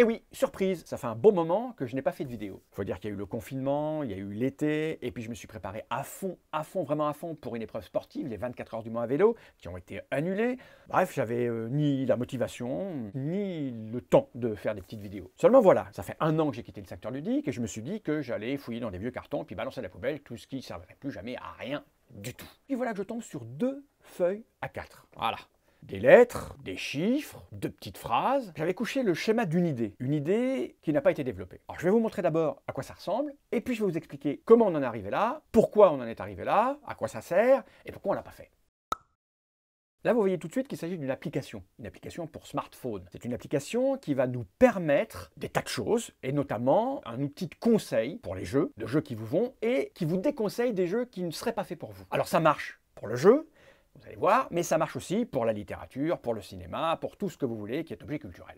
Et oui, surprise, ça fait un bon moment que je n'ai pas fait de vidéo. Il Faut dire qu'il y a eu le confinement, il y a eu l'été, et puis je me suis préparé à fond, à fond, vraiment à fond pour une épreuve sportive, les 24 heures du mois à vélo, qui ont été annulées. Bref, j'avais euh, ni la motivation, ni le temps de faire des petites vidéos. Seulement voilà, ça fait un an que j'ai quitté le secteur ludique, et je me suis dit que j'allais fouiller dans des vieux cartons, puis balancer à la poubelle tout ce qui ne servirait plus jamais à rien du tout. Et voilà que je tombe sur deux feuilles à quatre. Voilà, des lettres, des chiffres, de petites phrases. J'avais couché le schéma d'une idée, une idée qui n'a pas été développée. Alors je vais vous montrer d'abord à quoi ça ressemble, et puis je vais vous expliquer comment on en est arrivé là, pourquoi on en est arrivé là, à quoi ça sert, et pourquoi on l'a pas fait. Là, vous voyez tout de suite qu'il s'agit d'une application, une application pour smartphone. C'est une application qui va nous permettre des tas de choses, et notamment un outil de conseil pour les jeux, de jeux qui vous vont, et qui vous déconseille des jeux qui ne seraient pas faits pour vous. Alors ça marche pour le jeu, vous allez voir, mais ça marche aussi pour la littérature, pour le cinéma, pour tout ce que vous voulez qui est objet culturel.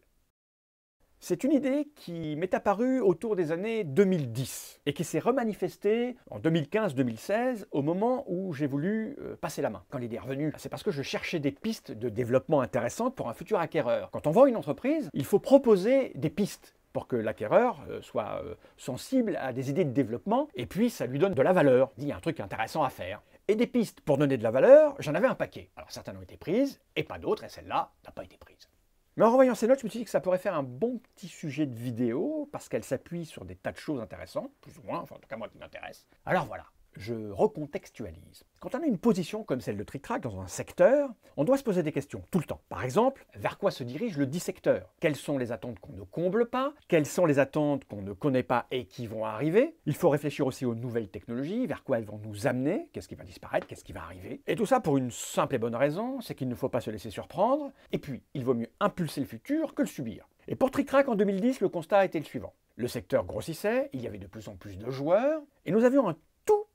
C'est une idée qui m'est apparue autour des années 2010 et qui s'est remanifestée en 2015-2016 au moment où j'ai voulu euh, passer la main. Quand l'idée est revenue, c'est parce que je cherchais des pistes de développement intéressantes pour un futur acquéreur. Quand on vend une entreprise, il faut proposer des pistes pour que l'acquéreur euh, soit euh, sensible à des idées de développement, et puis ça lui donne de la valeur. Il y a un truc intéressant à faire. Et des pistes pour donner de la valeur, j'en avais un paquet. Alors certaines ont été prises, et pas d'autres, et celle-là n'a pas été prise. Mais en revoyant ces notes, je me suis dit que ça pourrait faire un bon petit sujet de vidéo, parce qu'elle s'appuie sur des tas de choses intéressantes, plus ou moins, en tout cas moi qui m'intéresse. Alors voilà, je recontextualise. Quand on a une position comme celle de Trictrac dans un secteur, on doit se poser des questions tout le temps. Par exemple, vers quoi se dirige le dissecteur Quelles sont les attentes qu'on ne comble pas Quelles sont les attentes qu'on ne connaît pas et qui vont arriver Il faut réfléchir aussi aux nouvelles technologies, vers quoi elles vont nous amener, qu'est-ce qui va disparaître, qu'est-ce qui va arriver. Et tout ça pour une simple et bonne raison, c'est qu'il ne faut pas se laisser surprendre, et puis il vaut mieux impulser le futur que le subir. Et pour Trictrac en 2010, le constat était le suivant. Le secteur grossissait, il y avait de plus en plus de joueurs, et nous avions un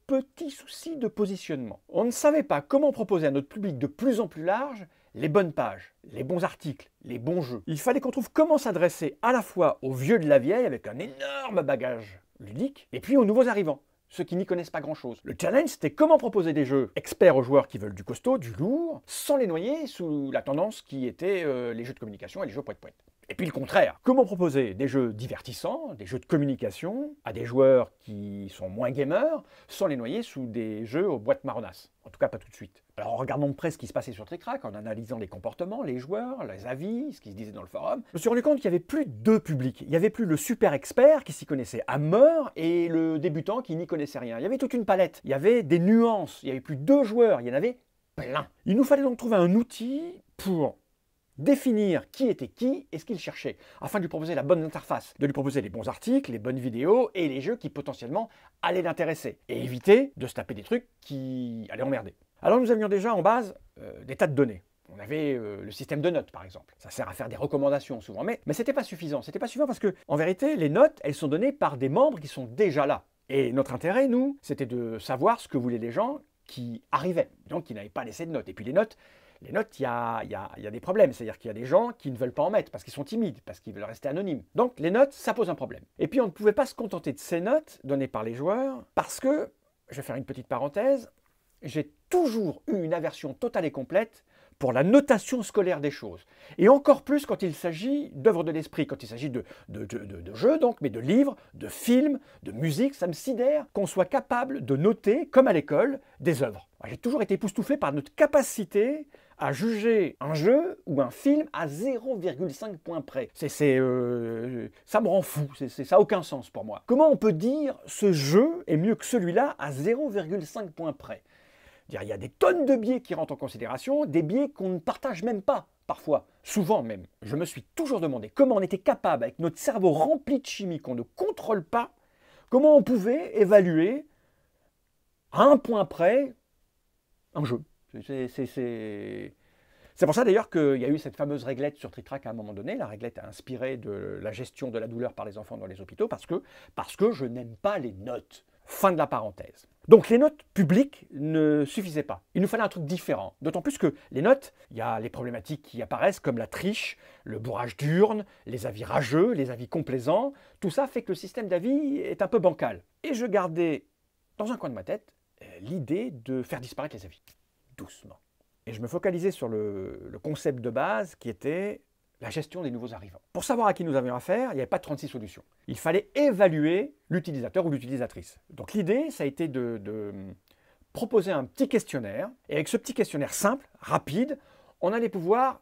petit souci de positionnement. On ne savait pas comment proposer à notre public de plus en plus large les bonnes pages, les bons articles, les bons jeux. Il fallait qu'on trouve comment s'adresser à la fois aux vieux de la vieille avec un énorme bagage ludique, et puis aux nouveaux arrivants, ceux qui n'y connaissent pas grand-chose. Le challenge, c'était comment proposer des jeux experts aux joueurs qui veulent du costaud, du lourd, sans les noyer sous la tendance qui était euh, les jeux de communication et les jeux de pointe et puis le contraire. Comment proposer des jeux divertissants, des jeux de communication, à des joueurs qui sont moins gamers, sans les noyer sous des jeux aux boîtes marronnasses En tout cas, pas tout de suite. Alors, en regardant de près ce qui se passait sur Tricrac, en analysant les comportements, les joueurs, les avis, ce qui se disait dans le forum, je me suis rendu compte qu'il n'y avait plus deux publics. Il n'y avait plus le super expert qui s'y connaissait à mort et le débutant qui n'y connaissait rien. Il y avait toute une palette. Il y avait des nuances. Il n'y avait plus deux joueurs. Il y en avait plein. Il nous fallait donc trouver un outil pour définir qui était qui et ce qu'il cherchait, afin de lui proposer la bonne interface, de lui proposer les bons articles, les bonnes vidéos et les jeux qui potentiellement allaient l'intéresser, et éviter de se taper des trucs qui allaient emmerder. Alors nous avions déjà en base euh, des tas de données. On avait euh, le système de notes, par exemple. Ça sert à faire des recommandations souvent, mais, mais c'était pas suffisant. C'était pas suffisant parce que, en vérité, les notes, elles sont données par des membres qui sont déjà là. Et notre intérêt, nous, c'était de savoir ce que voulaient les gens qui arrivaient, donc qui n'avaient pas laissé de notes. Et puis les notes, les notes, il y a, des problèmes. C'est-à-dire qu'il y a des gens qui ne veulent pas en mettre parce qu'ils sont timides, parce qu'ils veulent rester anonymes. Donc les notes, ça pose un problème. Et puis on ne pouvait pas se contenter de ces notes données par les joueurs parce que, je vais faire une petite parenthèse, j'ai toujours eu une aversion totale et complète pour la notation scolaire des choses. Et encore plus quand il s'agit d'œuvres de l'esprit, quand il s'agit de, de, jeux, donc, mais de livres, de films, de musique, ça me sidère qu'on soit capable de noter, comme à l'école, des œuvres. J'ai toujours été époustouflé par notre capacité à juger un jeu ou un film à 0,5 point près. C'est, euh, ça me rend fou, c'est, ça n'a aucun sens pour moi. Comment on peut dire ce jeu est mieux que celui-là à 0,5 point près Il y a des tonnes de biais qui rentrent en considération, des biais qu'on ne partage même pas parfois, souvent même. Je me suis toujours demandé comment on était capable, avec notre cerveau rempli de chimie qu'on ne contrôle pas, comment on pouvait évaluer à un point près un jeu. C'est pour ça d'ailleurs qu'il y a eu cette fameuse réglette sur Tritrac à un moment donné. La réglette a inspiré de la gestion de la douleur par les enfants dans les hôpitaux parce que, parce que je n'aime pas les notes. Fin de la parenthèse. Donc les notes publiques ne suffisaient pas. Il nous fallait un truc différent. D'autant plus que les notes, il y a les problématiques qui apparaissent comme la triche, le bourrage d'urne, les avis rageux, les avis complaisants. Tout ça fait que le système d'avis est un peu bancal. Et je gardais dans un coin de ma tête l'idée de faire disparaître les avis. Et je me focalisais sur le, concept de base qui était la gestion des nouveaux arrivants. Pour savoir à qui nous avions affaire, il n'y avait pas 36 solutions. Il fallait évaluer l'utilisateur ou l'utilisatrice. Donc l'idée, ça a été de, de, proposer un petit questionnaire. Et avec ce petit questionnaire simple, rapide, on allait pouvoir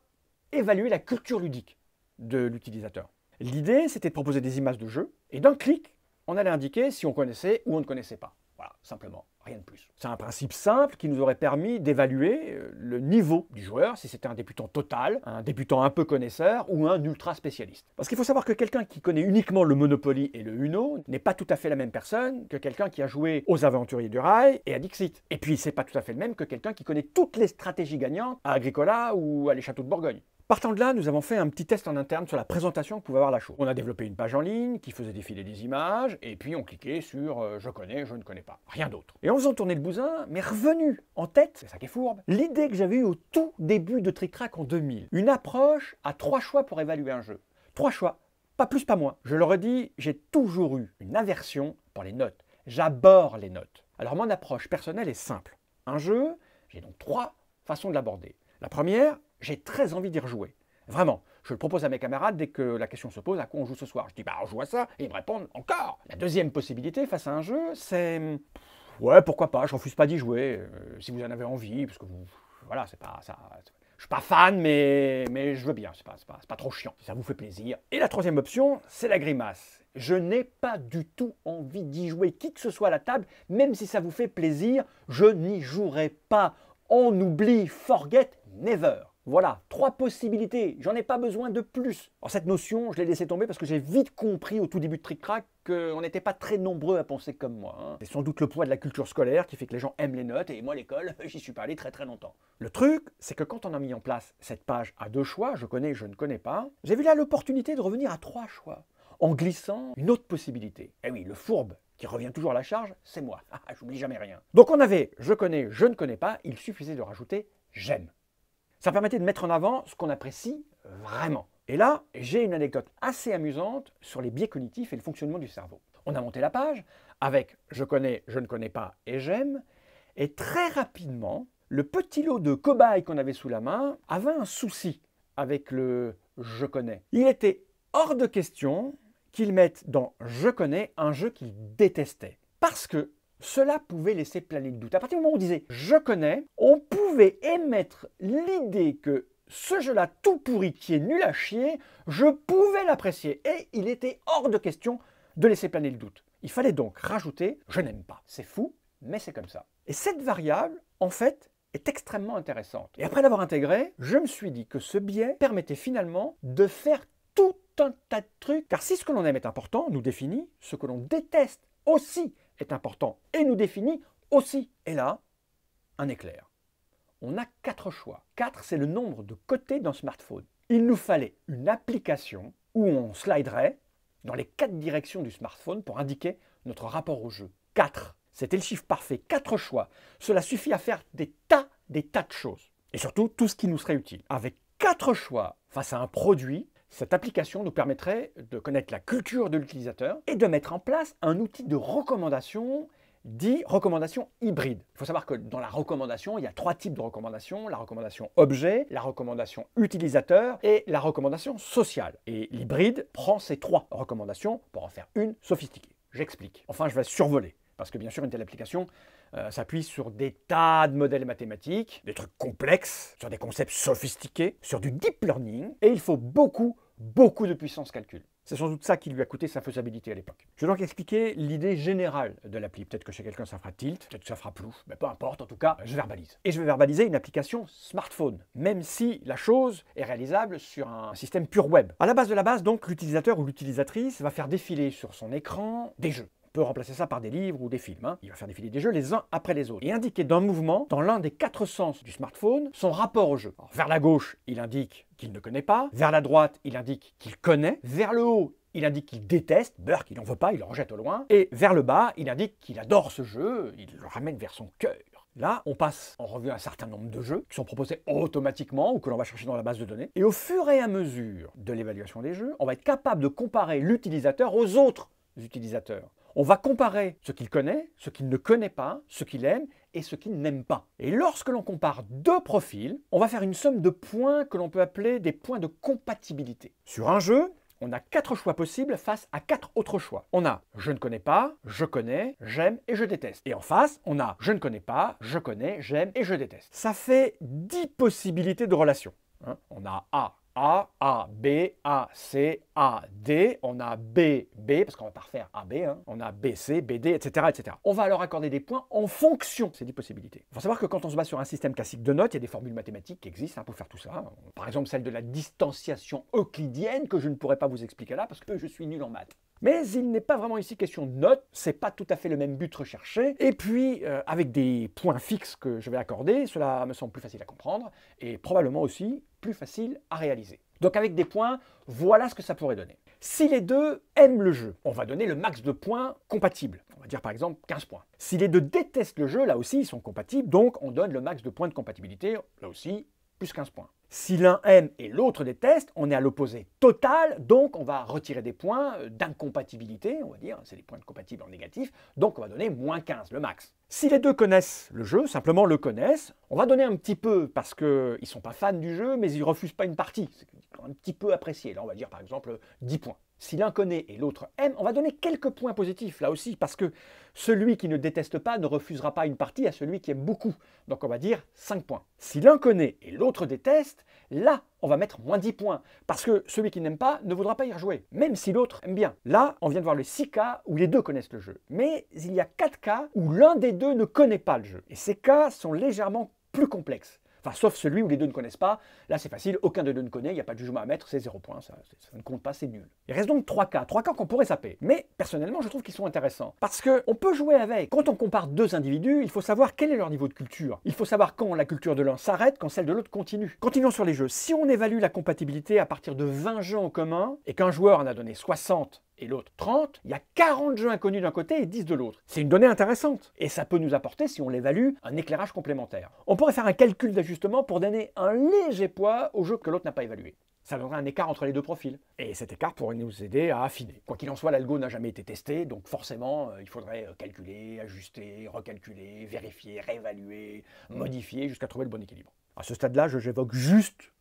évaluer la culture ludique de l'utilisateur. L'idée, c'était de proposer des images de jeu. Et d'un clic, on allait indiquer si on connaissait ou on ne connaissait pas. Voilà, simplement. Rien de plus. C'est un principe simple qui nous aurait permis d'évaluer euh, le niveau du joueur, si c'était un débutant total, un débutant un peu connaisseur ou un ultra spécialiste. Parce qu'il faut savoir que quelqu'un qui connaît uniquement le Monopoly et le Uno n'est pas tout à fait la même personne que quelqu'un qui a joué aux Aventuriers du Rail et à Dixit. Et puis c'est pas tout à fait le même que quelqu'un qui connaît toutes les stratégies gagnantes à Agricola ou à les Châteaux de Bourgogne. Partant de là, nous avons fait un petit test en interne sur la présentation que pouvait avoir la chose. On a développé une page en ligne qui faisait défiler des images, et puis on cliquait sur euh, je connais, je ne connais pas. Rien d'autre. Et en faisant tourner le bousin, mais revenu en tête, c'est ça qui est fourbe, l'idée que j'avais eue au tout début de Trick Track en 2000. Une approche à trois choix pour évaluer un jeu. Trois choix, pas plus, pas moins. Je le redis, j'ai toujours eu une aversion pour les notes. J'aborde les notes. Alors mon approche personnelle est simple. Un jeu, j'ai donc trois façons de l'aborder. La première, j'ai très envie d'y rejouer. Vraiment, je le propose à mes camarades dès que la question se pose à quoi on joue ce soir. Je dis bah on joue à ça et ils me répondent encore. La deuxième possibilité face à un jeu, c'est ouais pourquoi pas, je refuse pas d'y jouer euh, si vous en avez envie parce que vous voilà c'est pas ça. Je suis pas fan mais mais je veux bien, c'est pas pas trop chiant. ça vous fait plaisir. Et la troisième option, c'est la grimace. Je n'ai pas du tout envie d'y jouer qui que ce soit à la table, même si ça vous fait plaisir, je n'y jouerai pas. On oublie, forget, never. Voilà, trois possibilités, j'en ai pas besoin de plus. Alors cette notion, je l'ai laissée tomber parce que j'ai vite compris au tout début de Trick Crack qu'on n'était pas très nombreux à penser comme moi. Hein. C'est sans doute le poids de la culture scolaire qui fait que les gens aiment les notes, et moi l'école, j'y suis pas allé très très longtemps. Le truc, c'est que quand on a mis en place cette page à deux choix, je connais, je ne connais pas, j'ai vu là l'opportunité de revenir à trois choix, en glissant une autre possibilité. Eh oui, le fourbe, qui revient toujours à la charge, c'est moi. Ah, j'oublie jamais rien. Donc on avait je connais, je ne connais pas, il suffisait de rajouter j'aime. Ça permettait de mettre en avant ce qu'on apprécie vraiment. Et là, j'ai une anecdote assez amusante sur les biais cognitifs et le fonctionnement du cerveau. On a monté la page avec je connais, je ne connais pas et j'aime. Et très rapidement, le petit lot de cobayes qu'on avait sous la main avait un souci avec le je connais. Il était hors de question qu'ils mettent dans je connais un jeu qu'ils détestait. Parce que cela pouvait laisser planer le doute. À partir du moment où on disait je connais, on pouvait émettre l'idée que ce jeu-là tout pourri qui est nul à chier, je pouvais l'apprécier et il était hors de question de laisser planer le doute. Il fallait donc rajouter je n'aime pas. C'est fou, mais c'est comme ça. Et cette variable, en fait, est extrêmement intéressante. Et après l'avoir intégrée, je me suis dit que ce biais permettait finalement de faire tout un tas de trucs. Car si ce que l'on aime est important, nous définit, ce que l'on déteste aussi est important et nous définit aussi. Et là, un éclair. On a quatre choix. Quatre, c'est le nombre de côtés d'un smartphone. Il nous fallait une application où on sliderait dans les quatre directions du smartphone pour indiquer notre rapport au jeu. Quatre, c'était le chiffre parfait. quatre choix. Cela suffit à faire des tas, des tas de choses. Et surtout, tout ce qui nous serait utile. Avec quatre choix face à un produit cette application nous permettrait de connaître la culture de l'utilisateur et de mettre en place un outil de recommandation dit recommandation hybride. Il faut savoir que dans la recommandation, il y a trois types de recommandations. La recommandation objet, la recommandation utilisateur et la recommandation sociale. Et l'hybride prend ces trois recommandations pour en faire une sophistiquée. J'explique. Enfin, je vais survoler. Parce que bien sûr, une telle application euh, s'appuie sur des tas de modèles mathématiques, des trucs complexes, sur des concepts sophistiqués, sur du deep learning. Et il faut beaucoup beaucoup de puissance calcul. C'est sans doute ça qui lui a coûté sa faisabilité à l'époque. Je vais donc expliquer l'idée générale de l'appli. Peut-être que chez quelqu'un ça fera tilt, peut-être que ça fera plouf, mais peu importe, en tout cas, je verbalise. Et je vais verbaliser une application smartphone, même si la chose est réalisable sur un système pur web. À la base de la base, donc, l'utilisateur ou l'utilisatrice va faire défiler sur son écran des jeux peut remplacer ça par des livres ou des films. Hein. Il va faire défiler des jeux les uns après les autres. Et indiquer d'un mouvement, dans l'un des quatre sens du smartphone, son rapport au jeu. vers la gauche, il indique qu'il ne connaît pas. Vers la droite, il indique qu'il connaît. Vers le haut, il indique qu'il déteste, Burke, il n'en veut pas, il le rejette au loin. Et vers le bas, il indique qu'il adore ce jeu, il le ramène vers son cœur. Là, on passe en revue un certain nombre de jeux qui sont proposés automatiquement ou que l'on va chercher dans la base de données. Et au fur et à mesure de l'évaluation des jeux, on va être capable de comparer l'utilisateur aux autres utilisateurs. On va comparer ce qu'il connaît, ce qu'il ne connaît pas, ce qu'il aime et ce qu'il n'aime pas. Et lorsque l'on compare deux profils, on va faire une somme de points que l'on peut appeler des points de compatibilité. Sur un jeu, on a quatre choix possibles face à quatre autres choix. On a je ne connais pas, je connais, j'aime et je déteste. Et en face, on a je ne connais pas, je connais, j'aime et je déteste. Ça fait dix possibilités de relations. Hein. on a A, a, A, B, A, C, A, D. On a B, B, parce qu'on va pas refaire A, B. Hein. On a B, C, B, D, etc., etc. On va alors accorder des points en fonction de ces 10 possibilités. Il faut savoir que quand on se base sur un système classique de notes, il y a des formules mathématiques qui existent hein, pour faire tout ça. Par exemple, celle de la distanciation euclidienne, que je ne pourrais pas vous expliquer là, parce que je suis nul en maths. Mais il n'est pas vraiment ici question de notes, c'est pas tout à fait le même but recherché. Et puis, euh, avec des points fixes que je vais accorder, cela me semble plus facile à comprendre, et probablement aussi plus facile à réaliser. Donc avec des points, voilà ce que ça pourrait donner. Si les deux aiment le jeu, on va donner le max de points compatibles. On va dire par exemple 15 points. Si les deux détestent le jeu, là aussi ils sont compatibles, donc on donne le max de points de compatibilité, là aussi plus 15 points. Si l'un aime et l'autre déteste, on est à l'opposé total, donc on va retirer des points euh, d'incompatibilité, on va dire, c'est des points de compatibles en négatif, donc on va donner moins 15, le max. Si les deux connaissent le jeu, simplement le connaissent, on va donner un petit peu parce qu'ils ne sont pas fans du jeu, mais ils refusent pas une partie, c'est un petit peu apprécié. Là, on va dire par exemple 10 points si l'un connaît et l'autre aime, on va donner quelques points positifs là aussi, parce que celui qui ne déteste pas ne refusera pas une partie à celui qui aime beaucoup. Donc on va dire 5 points. Si l'un connaît et l'autre déteste, là on va mettre moins 10 points, parce que celui qui n'aime pas ne voudra pas y rejouer, même si l'autre aime bien. Là, on vient de voir les 6 cas où les deux connaissent le jeu. Mais il y a 4 cas où l'un des deux ne connaît pas le jeu. Et ces cas sont légèrement plus complexes. Enfin, sauf celui où les deux ne connaissent pas. Là, c'est facile, aucun des deux ne connaît, il n'y a pas de jugement à mettre, c'est zéro points, ça, ça, ne compte pas, c'est nul. Il reste donc trois cas, trois cas qu'on pourrait saper. Mais personnellement, je trouve qu'ils sont intéressants. Parce qu'on peut jouer avec. Quand on compare deux individus, il faut savoir quel est leur niveau de culture. Il faut savoir quand la culture de l'un s'arrête, quand celle de l'autre continue. Continuons sur les jeux. Si on évalue la compatibilité à partir de 20 jeux en commun, et qu'un joueur en a donné 60 et l'autre 30, il y a 40 jeux inconnus d'un côté et 10 de l'autre. C'est une donnée intéressante et ça peut nous apporter, si on l'évalue, un éclairage complémentaire. On pourrait faire un calcul d'ajustement pour donner un léger poids au jeu que l'autre n'a pas évalué. Ça donnerait un écart entre les deux profils. Et cet écart pourrait nous aider à affiner. Quoi qu'il en soit, l'algo n'a jamais été testé, donc forcément, euh, il faudrait euh, calculer, ajuster, recalculer, vérifier, réévaluer, modifier jusqu'à trouver le bon équilibre. À ce stade-là, j'évoque juste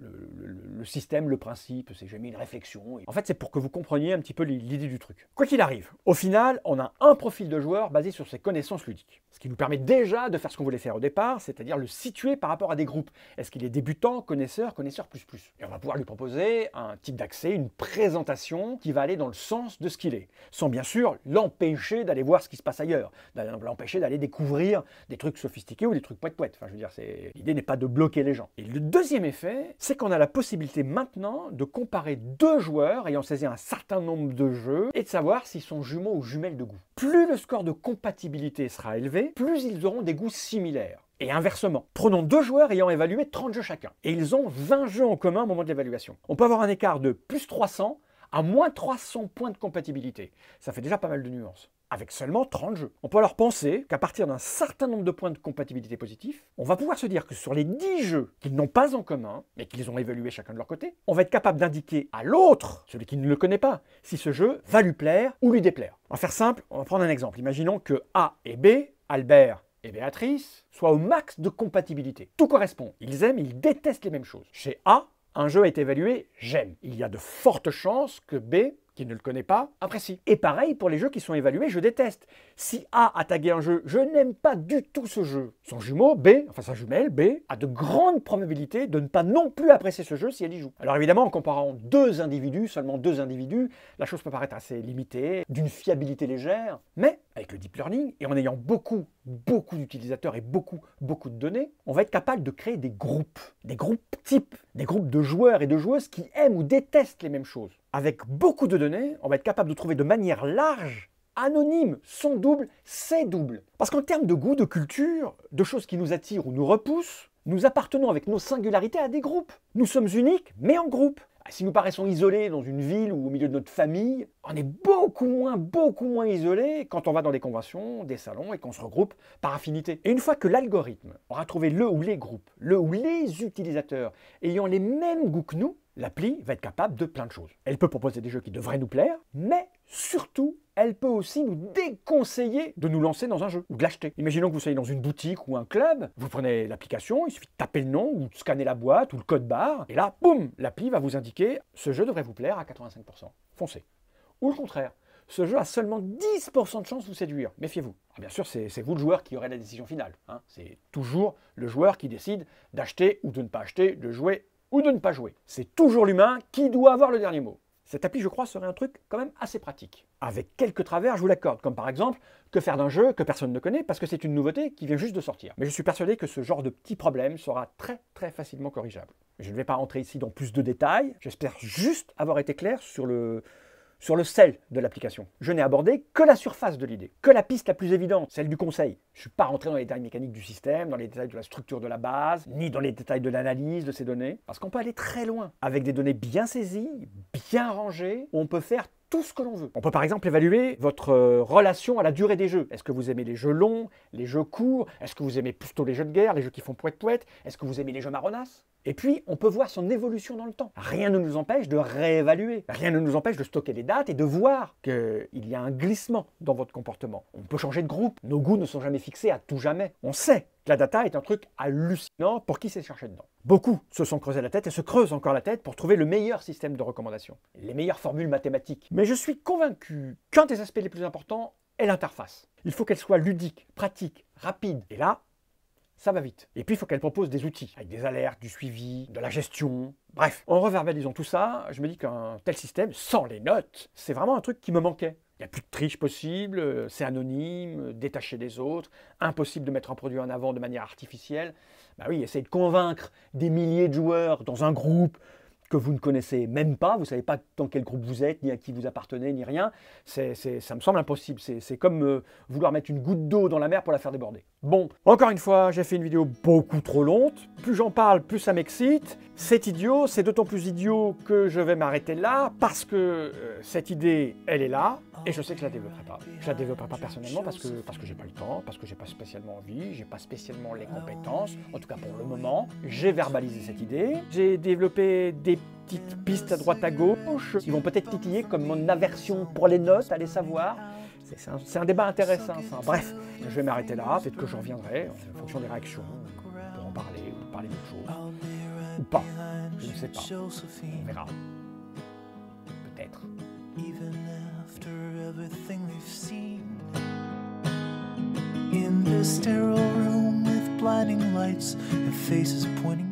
le, système, le principe, c'est jamais une réflexion. En fait, c'est pour que vous compreniez un petit peu l'idée du truc. Quoi qu'il arrive, au final, on a un profil de joueur basé sur ses connaissances ludiques. Ce qui nous permet déjà de faire ce qu'on voulait faire au départ, c'est-à-dire le situer par rapport à des groupes. Est-ce qu'il est débutant, connaisseur, connaisseur plus plus Et on va pouvoir lui proposer un type d'accès, une présentation qui va aller dans le sens de ce qu'il est, sans bien sûr l'empêcher d'aller voir ce qui se passe ailleurs, l'empêcher d'aller découvrir des trucs sophistiqués ou des trucs poète poète. Enfin, je veux dire, l'idée n'est pas de bloquer les gens. Et le deuxième effet, c'est qu'on a la possibilité maintenant de comparer deux joueurs ayant saisi un certain nombre de jeux et de savoir s'ils sont jumeaux ou jumelles de goût. Plus le score de compatibilité sera élevé, plus ils auront des goûts similaires. Et inversement, prenons deux joueurs ayant évalué 30 jeux chacun, et ils ont 20 jeux en commun au moment de l'évaluation. On peut avoir un écart de plus 300 à moins 300 points de compatibilité. Ça fait déjà pas mal de nuances avec seulement 30 jeux. On peut alors penser qu'à partir d'un certain nombre de points de compatibilité positifs, on va pouvoir se dire que sur les 10 jeux qu'ils n'ont pas en commun, mais qu'ils ont évalués chacun de leur côté, on va être capable d'indiquer à l'autre, celui qui ne le connaît pas, si ce jeu va lui plaire ou lui déplaire. On va faire simple, on va prendre un exemple. Imaginons que A et B, Albert et Béatrice, soient au max de compatibilité. Tout correspond. Ils aiment, ils détestent les mêmes choses. Chez A, un jeu a été évalué j'aime. Il y a de fortes chances que B qui ne le connaît pas apprécie. Et pareil pour les jeux qui sont évalués, je déteste. Si A a tagué un jeu, je n'aime pas du tout ce jeu. Son jumeau, B, enfin sa jumelle, B, a de grandes probabilités de ne pas non plus apprécier ce jeu si elle y joue. Alors évidemment, en comparant deux individus, seulement deux individus, la chose peut paraître assez limitée, d'une fiabilité légère, mais avec le deep learning et en ayant beaucoup, beaucoup d'utilisateurs et beaucoup, beaucoup de données, on va être capable de créer des groupes, des groupes types, des groupes de joueurs et de joueuses qui aiment ou détestent les mêmes choses avec beaucoup de données, on va être capable de trouver de manière large, anonyme, son double, ses doubles. Parce qu'en termes de goût, de culture, de choses qui nous attirent ou nous repoussent, nous appartenons avec nos singularités à des groupes. Nous sommes uniques, mais en groupe si nous paraissons isolés dans une ville ou au milieu de notre famille, on est beaucoup moins, beaucoup moins isolés quand on va dans des conventions, des salons et qu'on se regroupe par affinité. Et une fois que l'algorithme aura trouvé le ou les groupes, le ou les utilisateurs ayant les mêmes goûts que nous, l'appli va être capable de plein de choses. Elle peut proposer des jeux qui devraient nous plaire, mais surtout elle peut aussi nous déconseiller de nous lancer dans un jeu ou de l'acheter. Imaginons que vous soyez dans une boutique ou un club, vous prenez l'application, il suffit de taper le nom ou de scanner la boîte ou le code barre, et là, boum, l'appli va vous indiquer ce jeu devrait vous plaire à 85%. Foncez. Ou le contraire. Ce jeu a seulement 10% de chance de vous séduire. Méfiez-vous. Ah, bien sûr, c'est vous le joueur qui aurez la décision finale. Hein. C'est toujours le joueur qui décide d'acheter ou de ne pas acheter, de jouer ou de ne pas jouer. C'est toujours l'humain qui doit avoir le dernier mot. Cette appli, je crois, serait un truc quand même assez pratique avec quelques travers, je vous l'accorde, comme par exemple que faire d'un jeu que personne ne connaît parce que c'est une nouveauté qui vient juste de sortir. Mais je suis persuadé que ce genre de petit problème sera très très facilement corrigeable. Je ne vais pas rentrer ici dans plus de détails, j'espère juste avoir été clair sur le, sur le sel de l'application. Je n'ai abordé que la surface de l'idée, que la piste la plus évidente, celle du conseil. Je ne suis pas rentré dans les détails mécaniques du système, dans les détails de la structure de la base, ni dans les détails de l'analyse de ces données, parce qu'on peut aller très loin. Avec des données bien saisies, bien rangées, on peut faire tout ce que l'on veut. On peut par exemple évaluer votre euh, relation à la durée des jeux. Est-ce que vous aimez les jeux longs, les jeux courts Est-ce que vous aimez plutôt les jeux de guerre, les jeux qui font poète-poète Est-ce que vous aimez les jeux marronas et puis, on peut voir son évolution dans le temps. Rien ne nous empêche de réévaluer. Rien ne nous empêche de stocker les dates et de voir qu'il y a un glissement dans votre comportement. On peut changer de groupe. Nos goûts ne sont jamais fixés à tout jamais. On sait que la data est un truc hallucinant pour qui s'est cherché dedans. Beaucoup se sont creusés la tête et se creusent encore la tête pour trouver le meilleur système de recommandation, les meilleures formules mathématiques. Mais je suis convaincu qu'un des aspects les plus importants est l'interface. Il faut qu'elle soit ludique, pratique, rapide. Et là, ça va vite. Et puis, il faut qu'elle propose des outils, avec des alertes, du suivi, de la gestion. Bref, en reverbalisant tout ça, je me dis qu'un tel système, sans les notes, c'est vraiment un truc qui me manquait. Il n'y a plus de triche possible, c'est anonyme, détaché des autres, impossible de mettre un produit en avant de manière artificielle. Bah oui, essayer de convaincre des milliers de joueurs dans un groupe que vous ne connaissez même pas, vous ne savez pas dans quel groupe vous êtes, ni à qui vous appartenez, ni rien, ça me semble impossible. C'est, comme euh, vouloir mettre une goutte d'eau dans la mer pour la faire déborder. Bon, encore une fois, j'ai fait une vidéo beaucoup trop longue. Plus j'en parle, plus ça m'excite. C'est idiot, c'est d'autant plus idiot que je vais m'arrêter là parce que euh, cette idée, elle est là et je sais que je la développerai pas. Je la développerai pas personnellement parce que parce que j'ai pas le temps, parce que j'ai pas spécialement envie, j'ai pas spécialement les compétences. En tout cas pour le moment, j'ai verbalisé cette idée, j'ai développé des petites pistes à droite à gauche qui vont peut-être titiller comme mon aversion pour les notes, allez savoir. C'est un, débat intéressant. Ça. Bref, je vais m'arrêter là. Peut-être que j'en reviendrai en fonction des réactions pour en parler ou parler d'autre chose. ou pas. Je ne sais pas. On verra. Peut-être. In this sterile room with blinding lights and faces pointing